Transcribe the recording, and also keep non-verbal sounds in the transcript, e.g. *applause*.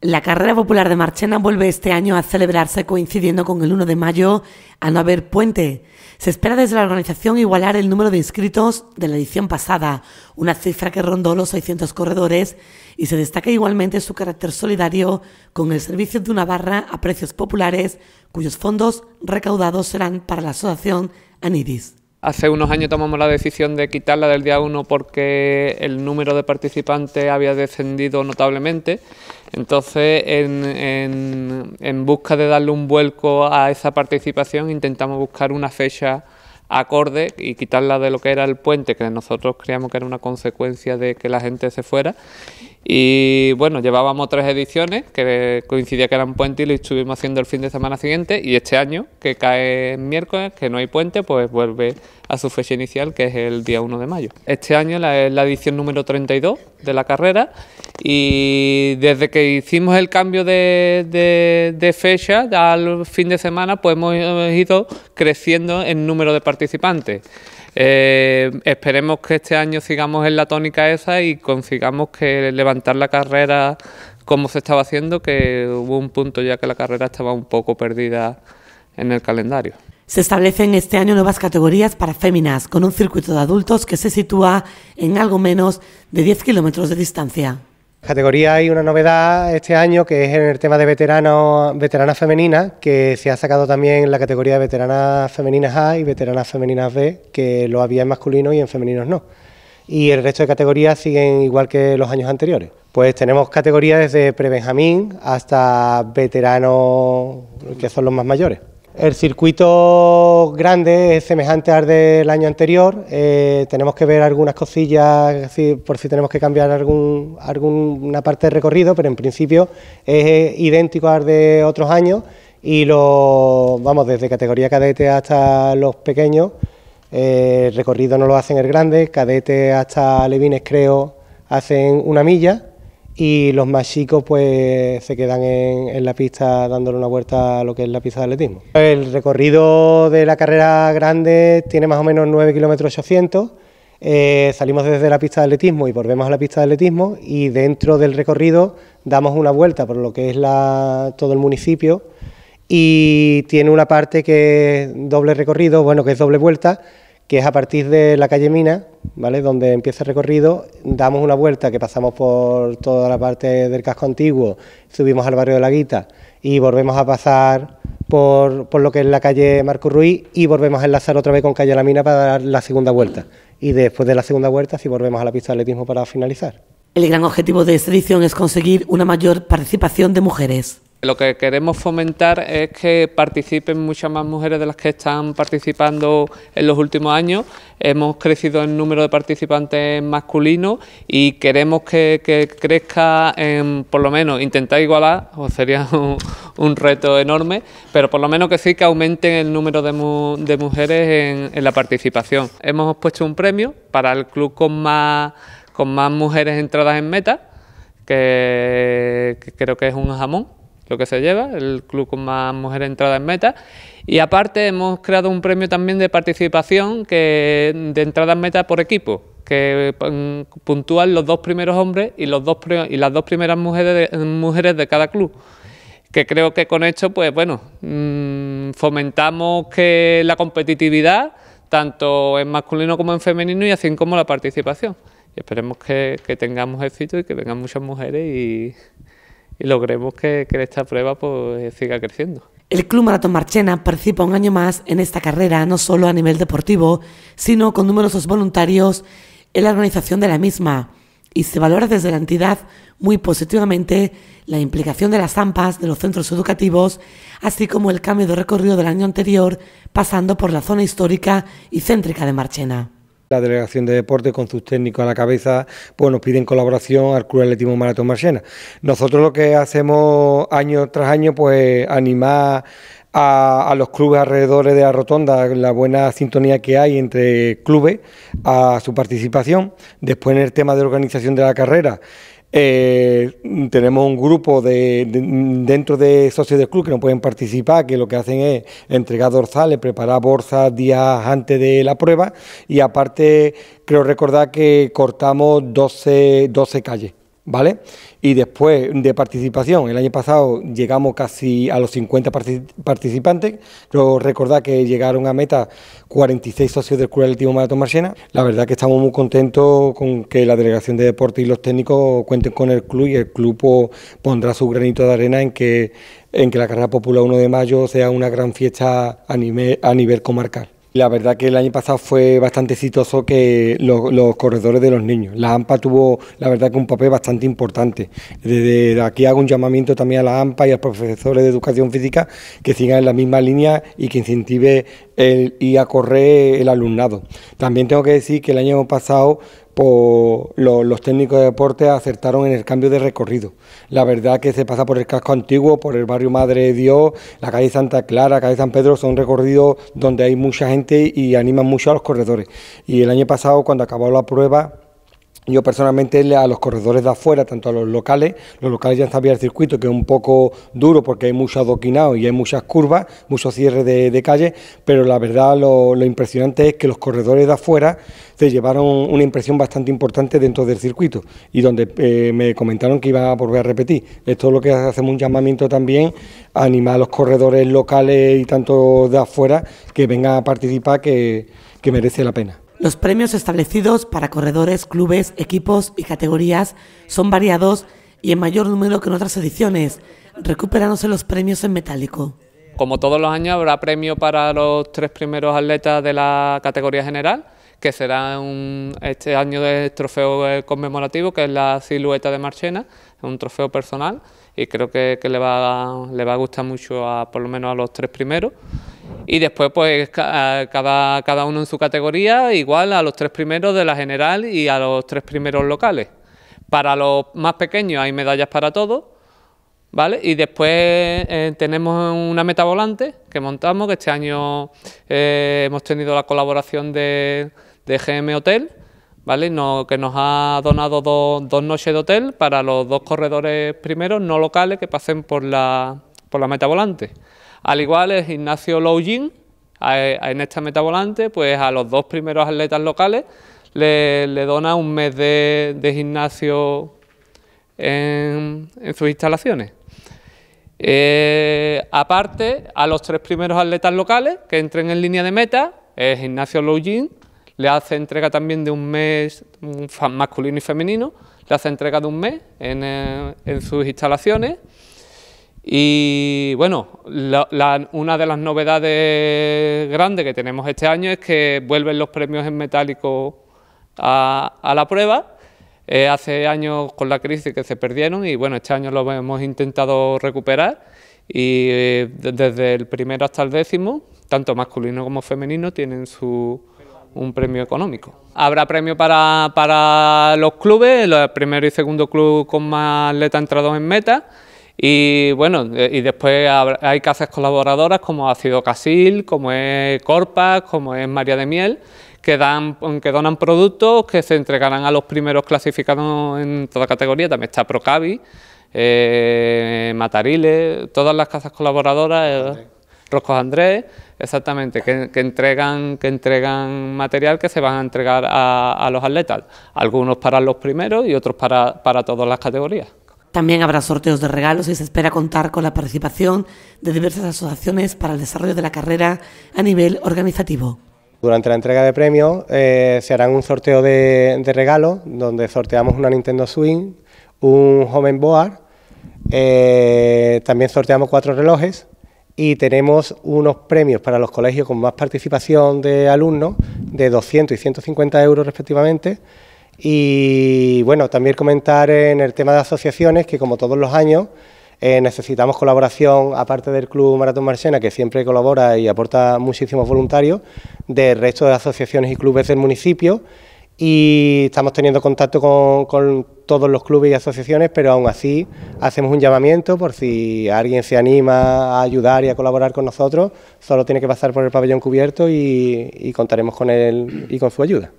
La carrera popular de Marchena vuelve este año a celebrarse coincidiendo con el 1 de mayo a no haber puente. Se espera desde la organización igualar el número de inscritos de la edición pasada, una cifra que rondó los 600 corredores y se destaca igualmente su carácter solidario con el servicio de una barra a precios populares cuyos fondos recaudados serán para la asociación Anidis. Hace unos años tomamos la decisión de quitarla del día 1 porque el número de participantes había descendido notablemente. Entonces, en, en busca de darle un vuelco a esa participación, intentamos buscar una fecha acorde y quitarla de lo que era el puente, que nosotros creíamos que era una consecuencia de que la gente se fuera. Y bueno, llevábamos tres ediciones, que coincidía que eran puente y lo estuvimos haciendo el fin de semana siguiente. Y este año, que cae miércoles, que no hay puente, pues vuelve a su fecha inicial, que es el día 1 de mayo. Este año es la, edición número 32 de la carrera. Y desde que hicimos el cambio de, de, de fecha al fin de semana, pues hemos ido creciendo en número de participantes participantes. Eh, esperemos que este año sigamos en la tónica esa y consigamos que levantar la carrera como se estaba haciendo, que hubo un punto ya que la carrera estaba un poco perdida en el calendario. Se establecen este año nuevas categorías para féminas, con un circuito de adultos que se sitúa en algo menos de 10 kilómetros de distancia categoría hay una novedad este año que es en el tema de veteranos, veteranas femeninas, que se ha sacado también la categoría de veteranas femeninas A y veteranas femeninas B, que lo había en masculino y en femeninos no. Y el resto de categorías siguen igual que los años anteriores. Pues tenemos categorías desde prebenjamín hasta veteranos, que son los más mayores. El circuito grande es semejante al del año anterior. Eh, tenemos que ver algunas cosillas por si tenemos que cambiar algún, alguna parte del recorrido, pero en principio es idéntico al de otros años y lo vamos desde categoría cadete hasta los pequeños. Eh, el recorrido no lo hacen el grande, cadete hasta levines creo hacen una milla y los más chicos pues se quedan en, la pista dándole una vuelta a lo que es la pista de atletismo. El recorrido de la carrera grande tiene más o menos 9 kilómetros 800, eh, salimos desde la pista de atletismo y volvemos a la pista de atletismo y dentro del recorrido damos una vuelta por lo que es la, todo el municipio y tiene una parte que es doble recorrido, bueno que es doble vuelta, que es a partir de la calle Mina, ¿vale? donde empieza el recorrido, damos una vuelta que pasamos por toda la parte del casco antiguo, subimos al barrio de la Guita y volvemos a pasar por, lo que es la calle Marco Ruiz y volvemos a enlazar otra vez con calle La Mina para dar la segunda vuelta. Y después de la segunda vuelta, si sí volvemos a la pista de atletismo para finalizar. El gran objetivo de esta edición es conseguir una mayor participación de mujeres. Lo que queremos fomentar es que participen muchas más mujeres de las que están participando en los últimos años. Hemos crecido en número de participantes masculinos y queremos que, crezca, en, por lo menos, intentar igualar, o sería *laughs* un, reto enorme, pero por lo menos que sí que aumenten el número de, mujeres en, la participación. Hemos puesto un premio para el club con más, mujeres entradas en meta, que creo que es un jamón lo que se lleva, el club con más mujeres entradas en meta. Y aparte hemos creado un premio también de participación que, de entradas en meta por equipo, que mm, puntúan los dos primeros hombres y, los dos, y las dos primeras mujeres de, mujeres de cada club que creo que con esto, pues bueno, mm, fomentamos que la competitividad, tanto en masculino como en femenino, y así como la participación. esperemos que, que tengamos éxito y que vengan muchas mujeres y, y logremos que, esta prueba pues, siga creciendo. El Club Maratón Marchena participa un año más en esta carrera, no solo a nivel deportivo, sino con numerosos voluntarios en la organización de la misma. Y se valora desde la entidad muy positivamente la implicación de las AMPAs, de los centros educativos, así como el cambio de recorrido del año anterior, pasando por la zona histórica y céntrica de Marchena. La Delegación de Deporte, con sus técnicos a la cabeza, pues nos piden colaboración al Club Atletismo Maratón Marchena. Nosotros lo que hacemos año tras año, pues animar a, a, los clubes alrededores de la rotonda, la buena sintonía que hay entre clubes, a su participación. Después en el tema de organización de la carrera, eh, tenemos un grupo de, dentro de socios del club que no pueden participar, que lo que hacen es entregar dorsales, preparar bolsas días antes de la prueba y aparte creo recordar que cortamos 12, 12 calles. ¿vale? Y después de participación, el año pasado llegamos casi a los 50 participantes, pero recordad que llegaron a meta 46 socios del Club Maratón Marchena. La verdad que estamos muy contentos con que la Delegación de Deporte y los técnicos cuenten con el club y el club pues, pondrá su granito de arena en que, en que la carrera popular 1 de mayo sea una gran fiesta a nivel comarcal. La verdad que el año pasado fue bastante exitoso que los, corredores de los niños. La AMPA tuvo, la verdad, que un papel bastante importante. Desde aquí hago un llamamiento también a la AMPA y a los profesores de educación física que sigan en la misma línea y que incentive el ir a correr el alumnado. También tengo que decir que el año pasado los técnicos de deporte acertaron en el cambio de recorrido. La verdad que se pasa por el casco antiguo, por el barrio Madre de Dios, la calle Santa Clara, calle San Pedro, son recorridos donde hay mucha gente y animan mucho a los corredores. Y el año pasado, cuando acabó la prueba, yo personalmente a los corredores de afuera, tanto a los locales, los locales ya sabían el circuito, que es un poco duro porque hay mucho adoquinado y hay muchas curvas, muchos cierres de, calle, pero la verdad lo, impresionante es que los corredores de afuera se llevaron una impresión bastante importante dentro del circuito y donde eh, me comentaron que iba a volver a repetir. Esto es lo que hacemos un llamamiento también a animar a los corredores locales y tanto de afuera que vengan a participar, que merece la pena. Los premios establecidos para corredores, clubes, equipos y categorías son variados y en mayor número que en otras ediciones, recuperándose los premios en metálico. Como todos los años habrá premio para los tres primeros atletas de la categoría general, que será este año de trofeo eh, conmemorativo, que es la silueta de Marchena, un trofeo personal, y creo que, le, va, a gustar mucho a, por lo menos a los tres primeros y después pues cada, uno en su categoría, igual a los tres primeros de la general y a los tres primeros locales. Para los más pequeños hay medallas para todos, ¿vale? Y después eh, tenemos una meta volante que montamos, que este año eh, hemos tenido la colaboración de, GM Hotel, ¿vale? que nos ha donado dos noches de hotel para los dos corredores primeros no locales que pasen por la, por la meta volante. Al igual el gimnasio Loujin, en esta volante, pues a los dos primeros atletas locales le, dona un mes de, gimnasio en, sus instalaciones. Eh, aparte, a los tres primeros atletas locales que entren en línea de meta, el gimnasio Loujin le hace entrega también de un mes mm, masculino y femenino, le hace entrega de un mes en eh, sus instalaciones. Y bueno, una de las novedades grandes que tenemos este año es que vuelven los premios en metálico a, la prueba. Eh, hace años con la crisis que se perdieron y bueno, este año lo hemos intentado recuperar y eh, desde el primero hasta el décimo, tanto masculino como femenino, tienen su, un premio económico. Habrá premio para, los clubes, el primero y segundo club con más atleta entrados en meta. Y bueno, eh, y después hay casas colaboradoras como Ácido Casil, como es Corpas, como es María de Miel, que, dan, que donan productos que se entregarán a los primeros clasificados en toda categoría. También está Procavi, eh, Matariles, todas las casas colaboradoras, eh, Roscos Andrés, exactamente, que, entregan, que entregan material que se van a entregar a, los atletas. Algunos para los primeros y otros para todas las categorías. También habrá sorteos de regalos y se espera contar con la participación de diversas asociaciones para el desarrollo de la carrera a nivel organizativo. Durante la entrega de premios eh, se harán un sorteo de, regalos donde sorteamos una Nintendo Swing, un Home Board, eh, también sorteamos cuatro relojes y tenemos unos premios para los colegios con más participación de alumnos de 200 y 150 euros respectivamente y bueno, también comentar en el tema de asociaciones que como todos los años eh, necesitamos colaboración, aparte del Club Maratón Marsena, que siempre colabora y aporta muchísimos voluntarios, del resto de asociaciones y clubes del municipio. Y estamos teniendo contacto con, todos los clubes y asociaciones, pero aún así hacemos un llamamiento por si alguien se anima a ayudar y a colaborar con nosotros, solo tiene que pasar por el pabellón cubierto y contaremos con él y con su ayuda.